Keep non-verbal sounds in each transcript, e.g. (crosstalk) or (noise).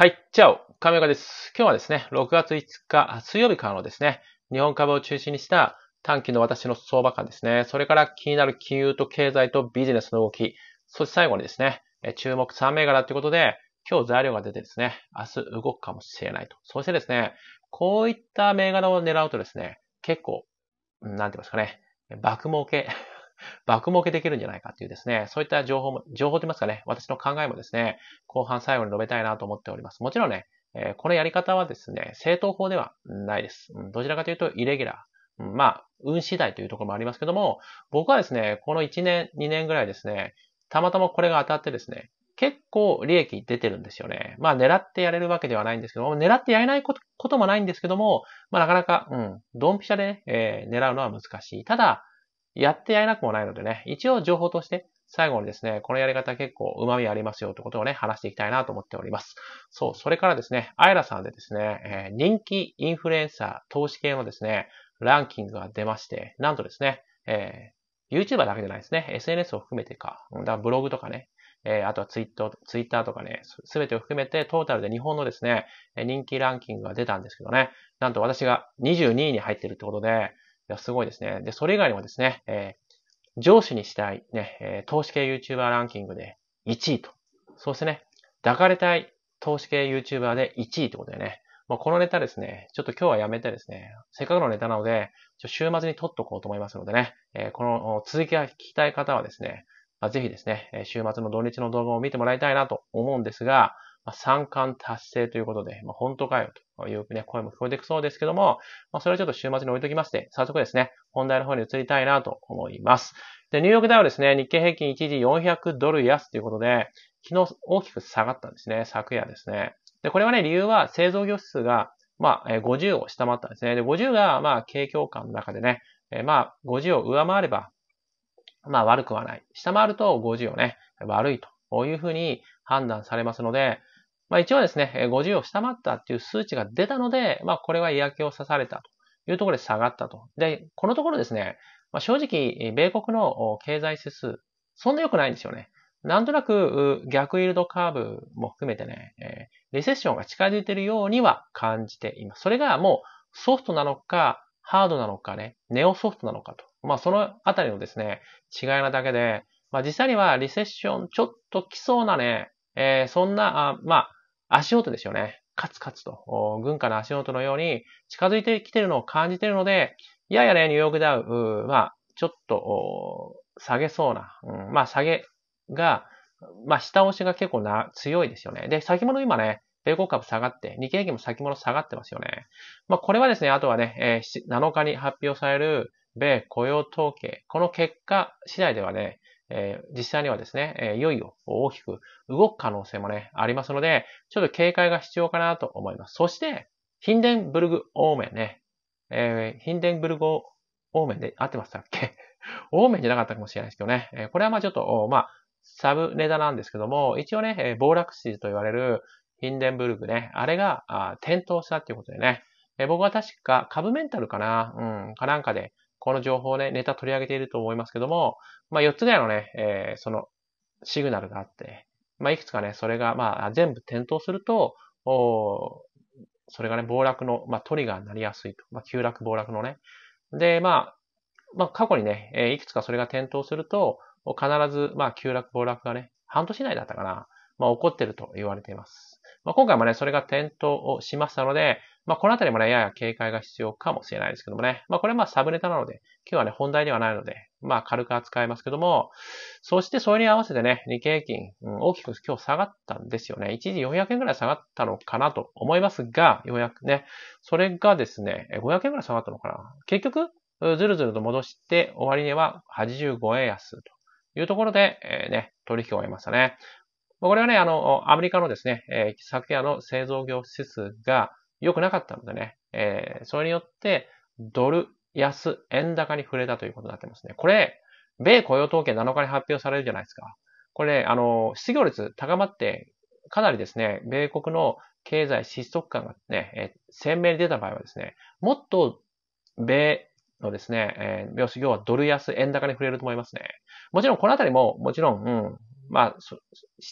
はい、チャオ、亀岡です。今日はですね、6月5日、水曜日からのですね、日本株を中心にした短期の私の相場感ですね、それから気になる金融と経済とビジネスの動き、そして最後にですね、注目3銘柄ということで、今日材料が出てですね、明日動くかもしれないと。そしてですね、こういった銘柄を狙うとですね、結構、なんて言いますかね、爆儲け爆儲けできるんじゃないかっていうですね、そういった情報も、情報といいますかね、私の考えもですね、後半最後に述べたいなと思っております。もちろんね、えー、このやり方はですね、正当法ではないです。うん、どちらかというと、イレギュラー。うん、まあ、運次第というところもありますけども、僕はですね、この1年、2年ぐらいですね、たまたまこれが当たってですね、結構利益出てるんですよね。まあ狙ってやれるわけではないんですけども、狙ってやれないこともないんですけども、まあなかなか、うん、ドンピシャで、ね、えー、狙うのは難しい。ただ、やってやれなくもないのでね、一応情報として最後にですね、このやり方結構旨味ありますよってことをね、話していきたいなと思っております。そう、それからですね、あイらさんでですね、えー、人気インフルエンサー投資系のですね、ランキングが出まして、なんとですね、えー、YouTuber だけじゃないですね、SNS を含めてか、だかブログとかね、えー、あとはツイッツイッターとかね、すべてを含めてトータルで日本のですね、人気ランキングが出たんですけどね、なんと私が22位に入ってるってことで、いや、すごいですね。で、それ以外にもですね、えー、上司にしたい、ね、えー、投資系 YouTuber ランキングで1位と。そしてね、抱かれたい投資系 YouTuber で1位ってことでね。まあ、このネタですね、ちょっと今日はやめてですね、せっかくのネタなので、ちょ週末に撮っとこうと思いますのでね、えー、この続きが聞きたい方はですね、まあ、ぜひですね、週末の土日の動画を見てもらいたいなと思うんですが、まあ、3冠達成ということで、まあ、本当かよというね、声も聞こえてきそうですけども、まあ、それはちょっと週末に置いときまして、早速ですね、本題の方に移りたいなと思います。で、ニューヨークダウですね、日経平均一時400ドル安ということで、昨日大きく下がったんですね、昨夜ですね。で、これはね、理由は製造業指数が、まあ、50を下回ったんですね。で、50が、まあ、景況感の中でね、えまあ、50を上回れば、まあ、悪くはない。下回ると50をね、悪いというふうに判断されますので、まあ一応ですね、50を下回ったっていう数値が出たので、まあこれは嫌気を刺されたというところで下がったと。で、このところですね、まあ、正直、米国の経済指数、そんな良くないんですよね。なんとなく逆イールドカーブも含めてね、リセッションが近づいているようには感じています。それがもうソフトなのか、ハードなのかね、ネオソフトなのかと。まあそのあたりのですね、違いなだけで、まあ実際にはリセッションちょっと来そうなね、えー、そんな、あまあ、足音ですよね。カツカツと、軍家の足音のように近づいてきてるのを感じてるので、ややね、ニューヨークダウン、まあ、ちょっと、下げそうな、うん、まあ、下げが、まあ、下押しが結構な、強いですよね。で、先物今ね、米国株下がって、日経平均も先物下がってますよね。まあ、これはですね、あとはね、えー、7日に発表される米雇用統計、この結果次第ではね、えー、実際にはですね、えー、いよいよ大きく動く可能性もね、ありますので、ちょっと警戒が必要かなと思います。そして、ヒンデンブルグオーメンね、えー、ヒンデンブルグオーメンで合ってましたっけオーメンじゃなかったかもしれないですけどね、えー、これはまあちょっと、まあ、サブネタなんですけども、一応ね、えー、暴落死と言われるヒンデンブルグね、あれが、あ転倒したっていうことでね、え僕は確か株メンタルかな、うん、かなんかでこの情報ね、ネタ取り上げていると思いますけども、まあ、4つぐらいのね、えー、その、シグナルがあって、まあ、いくつかね、それが、まあ、全部点灯すると、おそれがね、暴落の、まあ、トリガーになりやすいと。まあ、急落、暴落のね。で、まあ、まあ、過去にね、えー、いくつかそれが点灯すると、必ず、まあ、急落、暴落がね、半年以内だったかな、まあ、起こってると言われています。まあ、今回もね、それが点灯をしましたので、まあ、このあたりもね、やや警戒が必要かもしれないですけどもね。まあ、これはまあ、サブネタなので、今日はね、本題ではないので、まあ、軽く扱いますけども、そしてそれに合わせてね、日経平均、うん、大きく今日下がったんですよね。一時400円くらい下がったのかなと思いますが、ようやくね、それがですね、500円くらい下がったのかな。結局、ずるずると戻して、終値は85円安というところで、えー、ね、取引を終えましたね。これはね、あの、アメリカのですね、えー、昨夜の製造業指数が、良くなかったのでね、えー、それによってドル安、円高に触れたということになってますね。これ、米雇用統計7日に発表されるじゃないですか。これ、ね、あの、失業率高まって、かなりですね、米国の経済失速感がね、えー、鮮明に出た場合はですね、もっと米のですね、えー、要はドル安、円高に触れると思いますね。もちろんこのあたりも、もちろん、うん、まあ、知っ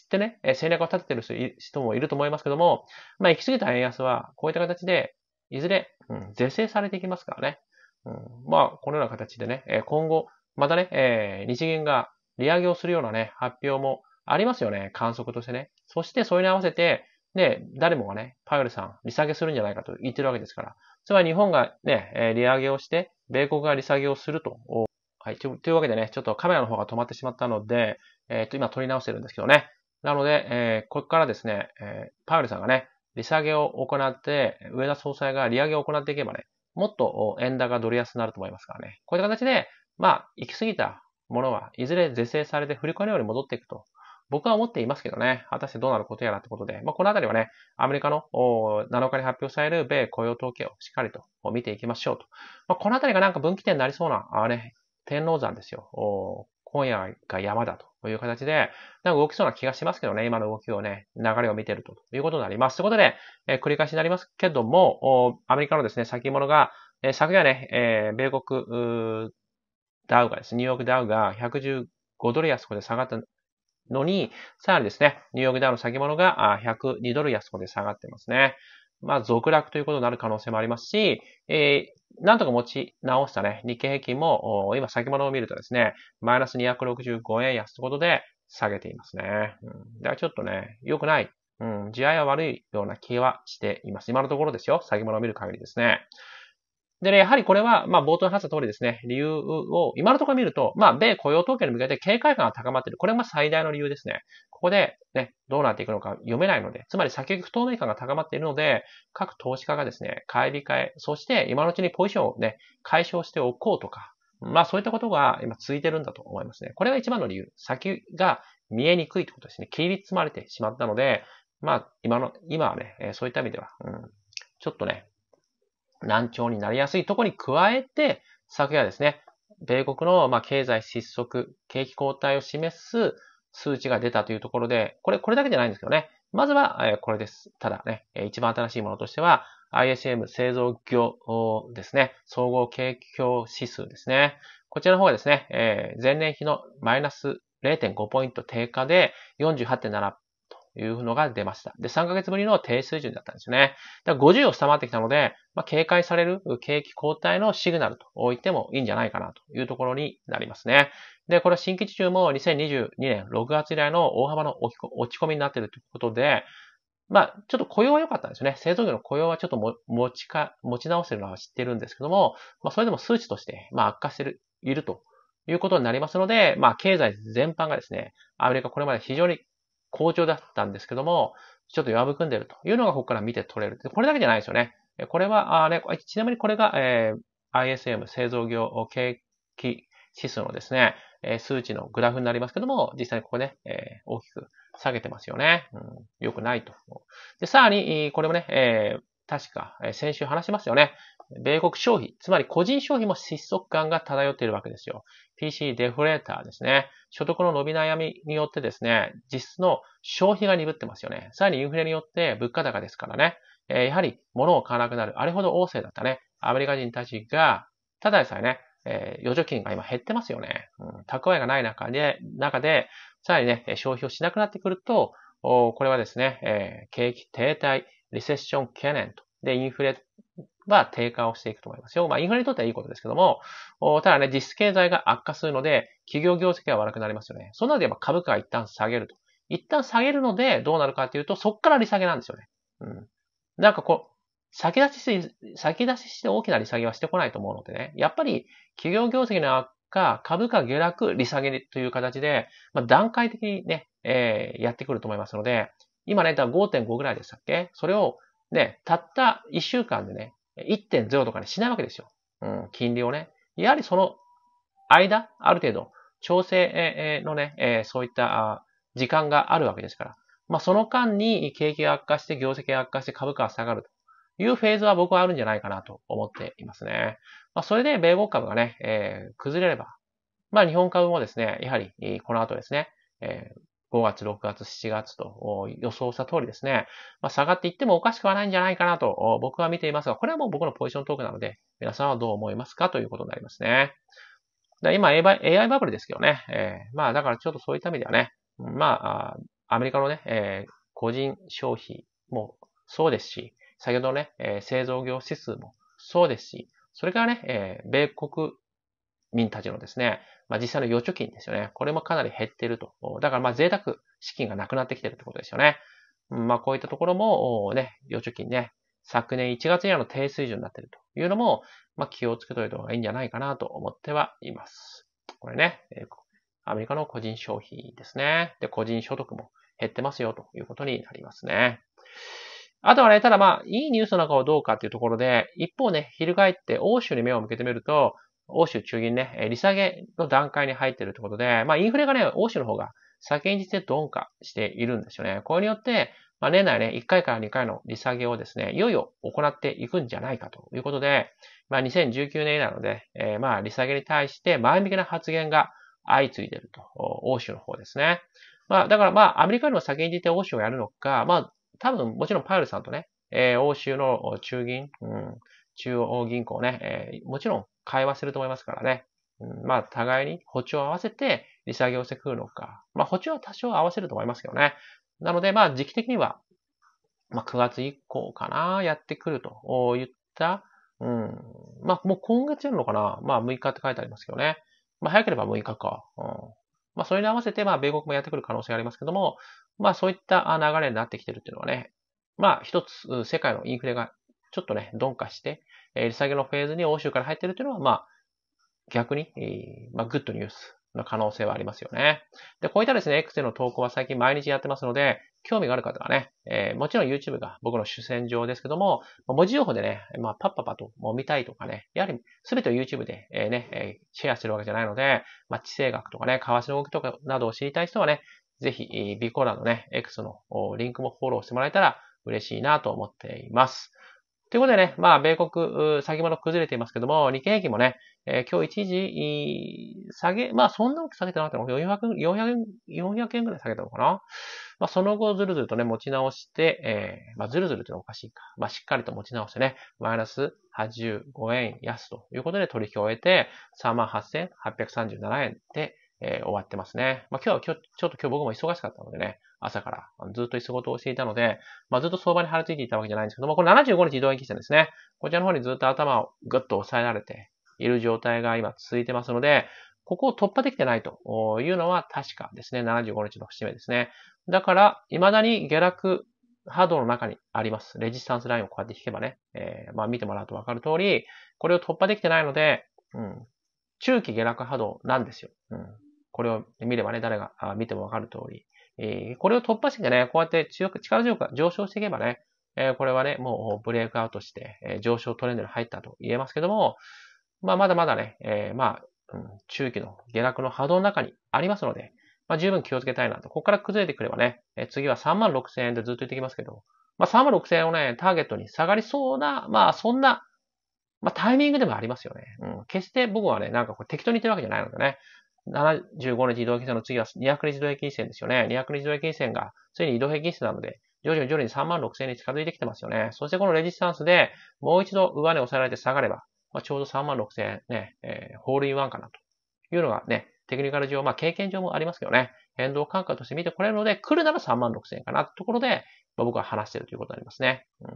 てね、戦略を立ててる人もいると思いますけども、まあ、行き過ぎた円安は、こういった形で、いずれ、うん、是正されていきますからね。うん、まあ、このような形でね、今後、またね、えー、日銀が利上げをするようなね、発表もありますよね、観測としてね。そして、それに合わせて、ね、誰もがね、パウエルさん、利下げするんじゃないかと言ってるわけですから。つまり日本がね、え利上げをして、米国が利下げをすると。はい、というわけでね、ちょっとカメラの方が止まってしまったので、えっ、ー、と、今取り直してるんですけどね。なので、えー、ここからですね、えー、パウエルさんがね、利下げを行って、上田総裁が利上げを行っていけばね、もっと円高ドル安になると思いますからね。こういった形で、まあ、行き過ぎたものは、いずれ是正されて振り込みように戻っていくと、僕は思っていますけどね、果たしてどうなることやらってことで、まあ、このあたりはね、アメリカの7日に発表される米雇用統計をしっかりと見ていきましょうと。まあ、このあたりがなんか分岐点になりそうな、あれ、天王山ですよ。今夜が山だと。という形で、なんか動きそうな気がしますけどね、今の動きをね、流れを見てるということになります。ということで、え繰り返しになりますけども、アメリカのですね、先物が、え昨夜ね、え米国、ダウがですね、ニューヨークダウが115ドル安こで下がったのに、さらにですね、ニューヨークダウの先物が102ドル安こで下がってますね。まあ、続落ということになる可能性もありますし、えなんとか持ち直したね、日経平均も、今先物を見るとですね、マイナス265円安ということで下げていますね。うん、だからちょっとね、良くない。うん、地合いは悪いような気はしています。今のところですよ。先物を見る限りですね。でね、やはりこれは、まあ、冒頭に話した通りですね、理由を、今のところ見ると、まあ、米雇用統計に向けて警戒感が高まっている。これが最大の理由ですね。ここで、ね、どうなっていくのか読めないので、つまり先行き不透明感が高まっているので、各投資家がですね、買い控え、そして今のうちにポジションをね、解消しておこうとか、まあ、そういったことが今続いてるんだと思いますね。これが一番の理由。先が見えにくいってことですね。切り詰まれてしまったので、まあ、今の、今はね、そういった意味では、うん、ちょっとね、難聴になりやすいとこに加えて、昨夜ですね、米国のま経済失速、景気後退を示す数値が出たというところで、これ、これだけじゃないんですけどね。まずは、えこれです。ただね、え一番新しいものとしては、ISM 製造業ですね、総合景況指数ですね。こちらの方がですね、え前年比のマイナス0.5ポイント低下で48.7いうのが出ました。で、3ヶ月ぶりの低水準だったんですよね。だから50を下回ってきたので、まあ、警戒される景気後退のシグナルと言ってもいいんじゃないかなというところになりますね。で、これは新規地中も2022年6月以来の大幅の落ち込みになっているということで、まあ、ちょっと雇用は良かったんですよね。製造業の雇用はちょっとも持ちか、持ち直せるのは知ってるんですけども、まあ、それでも数値として、まあ、悪化してる、いるということになりますので、まあ、経済全般がですね、アメリカこれまで非常に好調だったんですけども、ちょっと弱含んでるというのがここから見て取れる。これだけじゃないですよね。これは、あれ、ちなみにこれが、えー、ISM 製造業景気指数のですね、え数値のグラフになりますけども、実際にここね、えー、大きく下げてますよね。うん、よくないと。で、さらに、これもね、えー、確か、え先週話しましたよね。米国消費、つまり個人消費も失速感が漂っているわけですよ。PC デフレーターですね。所得の伸び悩みによってですね、実質の消費が鈍ってますよね。さらにインフレによって物価高ですからね。えやはり物を買わなくなる。あれほど旺盛だったね。アメリカ人たちが、ただでさえね、えー、余剰金が今減ってますよね。うん、蓄えがない中で、中で、さらにね、消費をしなくなってくると、おこれはですね、えー、景気停滞、リセッション懸念と。で、インフレは低下をしていくと思いますよ。まあ、インフレにとってはいいことですけども、ただね、実質経済が悪化するので、企業業績が悪くなりますよね。そんなので株価は一旦下げると。一旦下げるので、どうなるかっていうと、そっから利下げなんですよね。うん。なんかこう、先出しし、先出しして大きな利下げはしてこないと思うのでね。やっぱり、企業業績の悪化、株価下落、利下げという形で、まあ、段階的にね、えー、やってくると思いますので、今ね、だ5.5ぐらいでしたっけそれをね、たった1週間でね、1.0とかにしないわけですよ。うん、金利をね。やはりその間、ある程度、調整のね、そういった時間があるわけですから。まあ、その間に景気が悪化して、業績が悪化して株価が下がるというフェーズは僕はあるんじゃないかなと思っていますね。まあ、それで米国株がね、崩れれば、まあ、日本株もですね、やはり、この後ですね、5月、6月、7月と予想した通りですね、まあ、下がっていってもおかしくはないんじゃないかなと僕は見ていますが、これはもう僕のポジショントークなので、皆さんはどう思いますかということになりますね。今 AI バブルですけどね、えー、まあだからちょっとそういった意味ではね、まあ、アメリカのね、えー、個人消費もそうですし、先ほどね、えー、製造業指数もそうですし、それからね、えー、米国民たちのですね、まあ、実際の預貯金ですよね。これもかなり減ってると。だからま贅沢資金がなくなってきてるってことですよね。まあこういったところもね、預貯金ね、昨年1月にはの低水準になっているというのも、まあ気をつけといた方がいいんじゃないかなと思ってはいます。これね、アメリカの個人消費ですね。で、個人所得も減ってますよということになりますね。あとはね、ただまあ、いいニュースな中かどうかっていうところで、一方ね、翻って欧州に目を向けてみると、欧州中銀ね、利下げの段階に入ってるってことで、まあインフレがね、欧州の方が先んじて鈍化しているんですよね。これによって、まあ年内ね、1回から2回の利下げをですね、いよいよ行っていくんじゃないかということで、まあ2019年以ので、えー、まあ利下げに対して前向きな発言が相次いでると、欧州の方ですね。まあだからまあアメリカにも先んじて欧州をやるのか、まあ多分もちろんパウルさんとね、えー、欧州の中銀、うん、中央銀行ね、えー、もちろん会話すると思いますからね。うん、まあ、互いに補聴を合わせて利下げをしてくるのか。まあ、補聴は多少合わせると思いますけどね。なので、まあ、時期的には、まあ、9月以降かな、やってくると言った、うん。まあ、もう今月やるのかなまあ、6日って書いてありますけどね。まあ、早ければ6日か。うん、まあ、それに合わせて、まあ、米国もやってくる可能性がありますけども、まあ、そういった流れになってきてるっていうのはね、まあ、一つ、世界のインフレがちょっとね、鈍化して、え利下げのフェーズに欧州から入ってるというのは、まあ、逆に、えまあ、グッドニュースの可能性はありますよね。で、こういったですね、X での投稿は最近毎日やってますので、興味がある方はね、えー、もちろん YouTube が僕の主戦場ですけども、文字情報でね、まあ、パッパパとも見たいとかね、やはり全てを YouTube で、えー、ね、えシェアしてるわけじゃないので、まあ、地政学とかね、為替の動きとかなどを知りたい人はね、ぜひ、ビコーラのね、X のリンクもフォローしてもらえたら嬉しいなと思っています。ということでね、まあ、米国、先物崩れていますけども、日経平均もね、えー、今日一時、下げ、まあ、そんな大きく下げてなかったの400、400円、400円ぐらい下げたのかな。まあ、その後、ずるずるとね、持ち直して、えー、まあ、ずるずるってのはおかしいか。まあ、しっかりと持ち直してね、マイナス85円安ということで取引を終えて、38,837円で、えー、終わってますね。まあ、今日は、今日、ちょっと今日僕も忙しかったのでね、朝から、ずっと仕事をしていたので、まあ、ずっと相場に張り付いていたわけじゃないんですけども、これ75日移動延期線ですね。こちらの方にずっと頭をぐっと抑えられている状態が今続いてますので、ここを突破できてないというのは確かですね。75日の節目ですね。だから、未だに下落波動の中にあります。レジスタンスラインをこうやって引けばね、えー、まあ見てもらうとわかる通り、これを突破できてないので、うん、中期下落波動なんですよ。うん、これを見ればね、誰が見てもわかる通り。えー、これを突破してね、こうやって強く力強く上昇していけばね、えー、これはね、もうブレイクアウトして、えー、上昇トレンドに入ったと言えますけども、まあ、まだまだね、えー、まあ、うん、中期の下落の波動の中にありますので、まあ、十分気をつけたいなと。ここから崩れてくればね、え次は3万6千円でずっと言ってきますけど、まあ、3万6千円をね、ターゲットに下がりそうな、まあ、そんな、まあ、タイミングでもありますよね。うん。決して僕はね、なんかこれ適当に言ってるわけじゃないのでね、75日移動平均線の次は200日移動平均線ですよね。200日移動平均線がついに移動平均線なので、徐々に徐々に3万6000円に近づいてきてますよね。そしてこのレジスタンスでもう一度上値押さえられて下がれば、まあ、ちょうど3万6000円ね、えー、ホールインワンかなというのがね、テクニカル上、まあ経験上もありますけどね、変動感覚として見てこれるので、来るなら3万6000円かなところで、まあ、僕は話してるということになりますね。うん、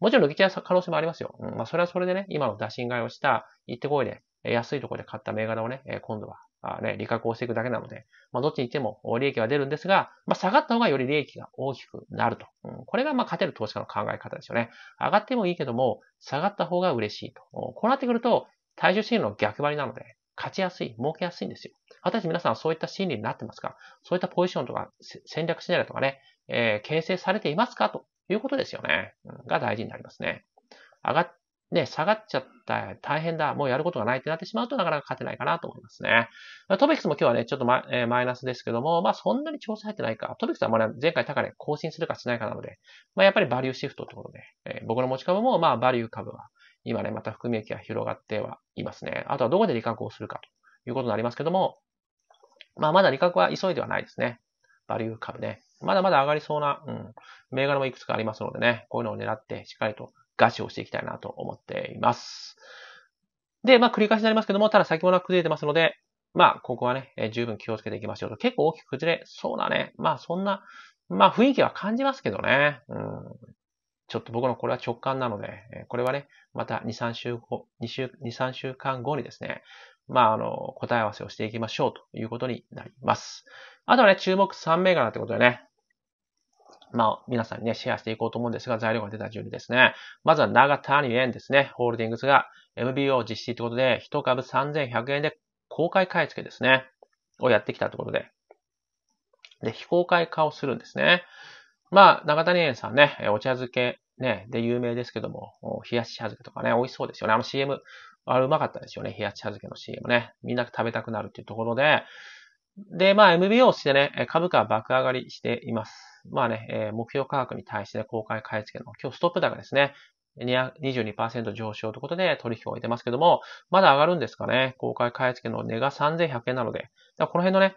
もちろん抜けちゃう可能性もありますよ。うん、まあそれはそれでね、今の打診買いをした、行ってこいで、安いところで買った銘柄をね、今度はあね、利確をしていくだけなので、まあ、どっちに行っても利益は出るんですが、まあ、下がった方がより利益が大きくなると。うん、これが、ま勝てる投資家の考え方ですよね。上がってもいいけども、下がった方が嬉しいと。こうなってくると、体重心理の逆張りなので、勝ちやすい、儲けやすいんですよ。果たして皆さんそういった心理になってますかそういったポジションとか戦略シナリオとかね、えー、形成されていますかということですよね、うん。が大事になりますね。上がっね、下がっちゃった、大変だ、もうやることがないってなってしまうとなかなか勝てないかなと思いますね。トピックスも今日はね、ちょっとマ,、えマイナスですけども、まあそんなに調査入ってないか。トピックスはまだ前回高値更新するかしないかなので、まあやっぱりバリューシフトってことで、えー、僕の持ち株もまあバリュー株は今ね、また含み益が広がってはいますね。あとはどこで利確をするかということになりますけども、まあまだ利確は急いではないですね。バリュー株ね。まだまだ上がりそうな、うん、銘柄もいくつかありますのでね、こういうのを狙ってしっかりとガチをしていきたいなと思っています。で、まあ、繰り返しになりますけども、ただ先物は崩れてますので、まあ、ここはね、えー、十分気をつけていきましょうと。結構大きく崩れそうなね。まあ、そんな、まあ、雰囲気は感じますけどね。うん。ちょっと僕のこれは直感なので、えー、これはね、また2、3週後、2週、2、3週間後にですね、まあ、あの、答え合わせをしていきましょうということになります。あとはね、注目3銘柄ってことでね、まあ、皆さんにね、シェアしていこうと思うんですが、材料が出た順にですね。まずは長谷園ですね。ホールディングスが MBO 実施ということで、1株3100円で公開買い付けですね。をやってきたとことで。で、非公開化をするんですね。まあ、長谷園さんね、お茶漬けね、で有名ですけども、冷やし茶漬けとかね、美味しそうですよね。あの CM、あれうまかったですよね。冷やし茶漬けの CM ね。みんな食べたくなるっていうところで、で、まあ MBO してね、株価は爆上がりしています。まあね、えー、目標価格に対して公開買い付けの、今日ストップ高ですね。22%上昇ということで取引を置いてますけども、まだ上がるんですかね。公開買い付けの値が3100円なので、この辺のね、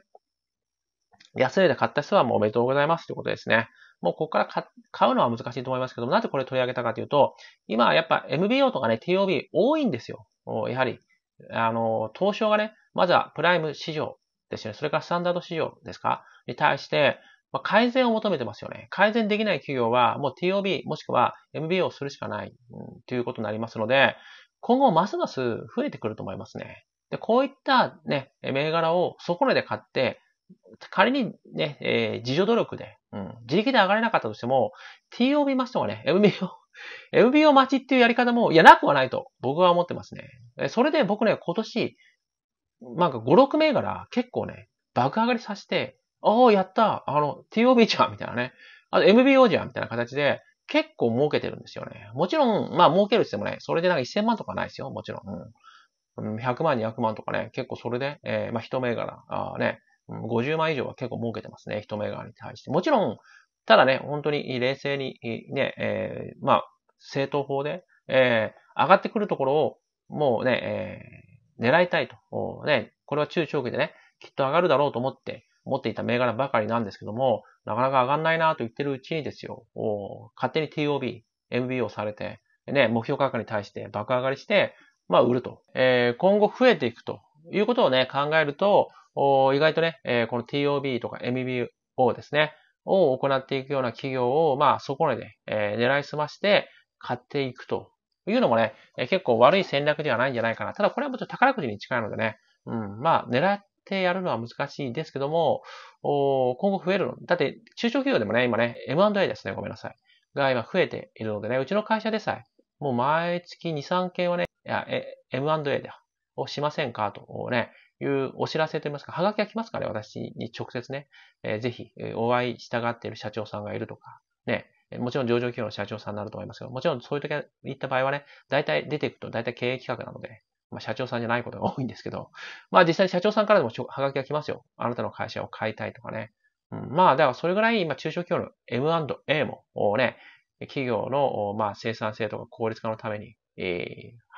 安値で買った人はもうおめでとうございますということですね。もうここから買うのは難しいと思いますけども、なぜこれ取り上げたかというと、今やっぱ MBO とかね、TOB 多いんですよ。やはり、あの、東証がね、まずはプライム市場ですよね。それからスタンダード市場ですかに対して、まあ、改善を求めてますよね。改善できない企業は、もう TOB もしくは MBA をするしかない、うん、ということになりますので、今後ますます増えてくると思いますね。で、こういったね、銘柄を底値で買って、仮にね、えー、自助努力で、うん、自力で上がれなかったとしても、TOB マスとかね、MBO、MBO (laughs) 待ちっていうやり方も、いや、なくはないと僕は思ってますね。それで僕ね、今年、なんか5、6銘柄結構ね、爆上がりさせて、おー、やったあの、TOB じゃんみたいなね。あと MBO じゃんみたいな形で、結構儲けてるんですよね。もちろん、まあ儲けるって言ってもね、それでなんか1000万とかないですよ、もちろん。うん、100万、200万とかね、結構それで、えー、まあ一銘柄、あね、50万以上は結構儲けてますね、一銘柄に対して。もちろん、ただね、本当に冷静に、ね、えー、まあ、正当法で、えー、上がってくるところを、もうね、えー、狙いたいと、ね、これは中長期でね、きっと上がるだろうと思って、持っていた銘柄ばかりなんですけども、なかなか上がんないなと言ってるうちにですよ、勝手に TOB、MBO されて、ね、目標価格に対して爆上がりして、まあ、売ると。えー、今後増えていくということをね、考えると、意外とね、えー、この TOB とか MBO ですね、を行っていくような企業を、まあ、そこで、ね、えー、狙いすまして、買っていくというのもね、えー、結構悪い戦略ではないんじゃないかな。ただ、これはもちろん宝くじに近いのでね、うん、まあ、狙っってやるのは難しいんですけども、お今後増えるの。だって、中小企業でもね、今ね、M&A ですね、ごめんなさい。が今増えているのでね、うちの会社でさえ、もう毎月2、3件はね、いや、え、M&A で、をしませんかとね、いうお知らせといいますか、はがきが来ますかね、私に直接ね、えー、ぜひ、お会いしたがっている社長さんがいるとか、ね、もちろん上場企業の社長さんになると思いますけど、もちろんそういう時は、いった場合はね、大体出ていくと大体経営企画なので、まあ、社長さんじゃないことが多いんですけど、(laughs) まあ実際に社長さんからでもはがきが来ますよ。あなたの会社を買いたいとかね。うん、まあ、だからそれぐらい今中小企業の M&A もね、企業の、まあ、生産性とか効率化のために、えー、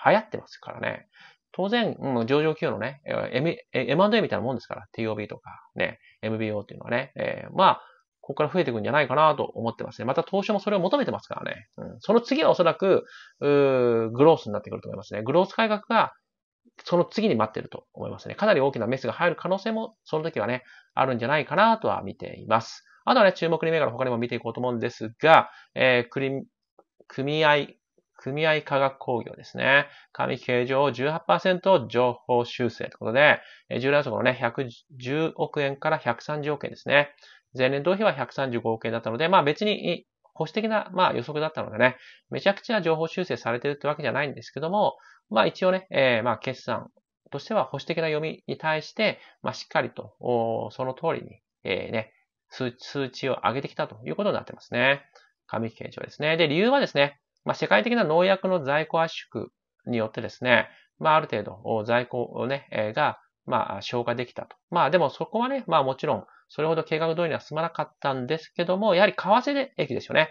流行ってますからね。当然、うん、上場企業のね、M、M&A みたいなもんですから、TOB とかね、MBO っていうのはね、えー、まあ、ここから増えていくんじゃないかなと思ってますね。また投資もそれを求めてますからね。うん、その次はおそらく、グロースになってくると思いますね。グロース改革がその次に待ってると思いますね。かなり大きなメスが入る可能性も、その時はね、あるんじゃないかなとは見ています。あとはね、注目に銘柄他にも見ていこうと思うんですが、えー、組合、組合化学工業ですね。紙形状を18%情報修正ということで、従来予測のね、110億円から130億円ですね。前年同比は135億円だったので、まあ別に保守的な、まあ、予測だったのでね、めちゃくちゃ情報修正されてるってわけじゃないんですけども、まあ一応ね、えー、まあ決算としては保守的な読みに対して、まあしっかりと、その通りに、えー、ね、数値を上げてきたということになってますね。上木検証ですね。で、理由はですね、まあ世界的な農薬の在庫圧縮によってですね、まあある程度在庫をね、えー、が、まあ消化できたと。まあでもそこはね、まあもちろん、それほど計画通りには進まなかったんですけども、やはり為替で益ですよね。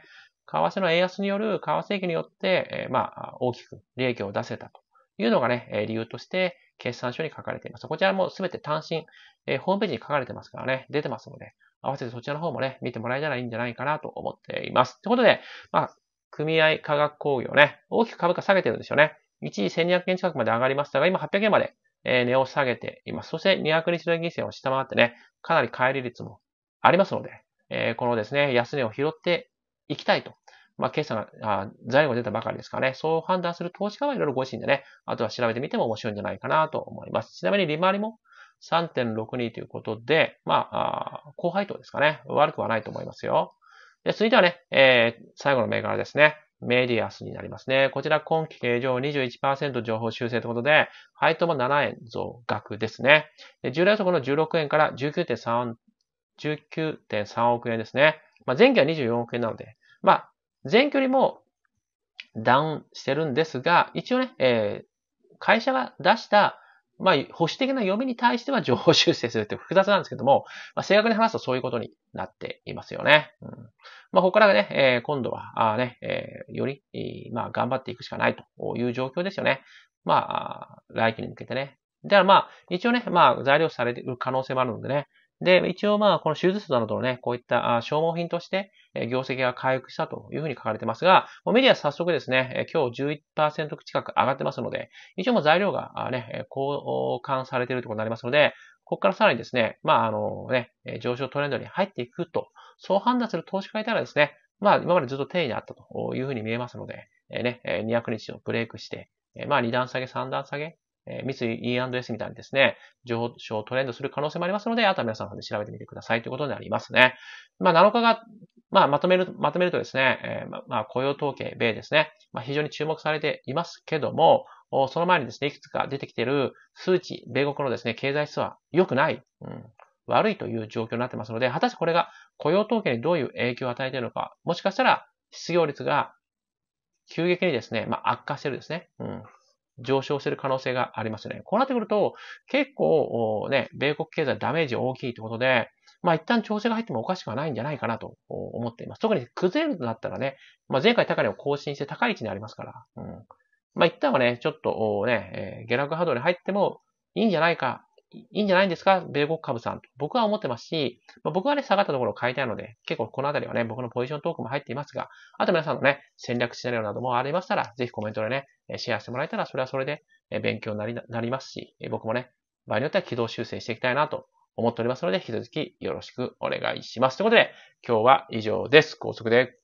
為替の円安による為替益によって、えー、まあ、大きく利益を出せたというのがね、理由として決算書に書かれています。こちらもすべて単身、えー、ホームページに書かれてますからね、出てますので、合わせてそちらの方もね、見てもらえたらいいんじゃないかなと思っています。ということで、まあ、組合化学工業ね、大きく株価下げてるんですよね。一時1200円近くまで上がりましたが、今800円まで、えー、値を下げています。そして200日平線を下回ってね、かなり帰り率もありますので、えー、このですね、安値を拾っていきたいとまあ、決算が、財務出たばかりですからね、そう判断する投資家はいろいろご自身でね、あとは調べてみても面白いんじゃないかなと思います。ちなみに利回りも3.62ということで、まあ、あ後輩ですかね、悪くはないと思いますよ。で続いてはね、えー、最後の銘柄ですね。メディアスになりますね。こちら今期経常21%情報修正ということで、配当も7円増額ですね。で従来予測の16円から19.3 19.3億円ですね。まあ、前期は24億円なので、まあ、全距離もダウンしてるんですが、一応ね、えー、会社が出した、まあ、保守的な読みに対しては情報修正するって複雑なんですけども、まあ、正確に話すとそういうことになっていますよね。うん、まあ、ここからね、えー、今度は、あね、えー、より、えー、まあ、頑張っていくしかないという状況ですよね。まあ、来期に向けてね。だからまあ、一応ね、まあ、材料されてる可能性もあるのでね、で、一応まあ、この手術などのね、こういった消耗品として、業績が回復したというふうに書かれてますが、メディア早速ですね、今日11%近く上がってますので、一応も材料がね、交換されているところになりますので、ここからさらにですね、まあ、あのね、上昇トレンドに入っていくと、そう判断する投資家いたらですね、まあ、今までずっと定位にあったというふうに見えますので、ね、200日をブレイクして、まあ、2段下げ、3段下げ、えー、三井 E&S みたいにですね、上昇トレンドする可能性もありますので、あとは皆さんで調べてみてくださいということになりますね。まあ、7日が、まあ、まとめる、まとめるとですね、えー、まあ、雇用統計、米ですね、まあ、非常に注目されていますけども、その前にですね、いくつか出てきている数値、米国のですね、経済指数は良くない、うん、悪いという状況になってますので、果たしてこれが雇用統計にどういう影響を与えているのか、もしかしたら失業率が急激にですね、まあ、悪化してるですね。うん。上昇する可能性がありますね。こうなってくると、結構ね、米国経済ダメージ大きいってことで、まあ一旦調整が入ってもおかしくはないんじゃないかなと思っています。特に崩れるとなったらね、まあ前回高値を更新して高い位置にありますから、うん。まあ一旦はね、ちょっとね、え下落波動に入ってもいいんじゃないかいいんじゃないんですか米国株さんと。僕は思ってますし、まあ、僕はね、下がったところを買いたいので、結構このあたりはね、僕のポジショントークも入っていますが、あと皆さんのね、戦略シナリオなどもありましたら、ぜひコメントでね、シェアしてもらえたら、それはそれで勉強になりなりますし、僕もね、場合によっては軌道修正していきたいなと思っておりますので、引き続きよろしくお願いします。ということで、今日は以上です。高速で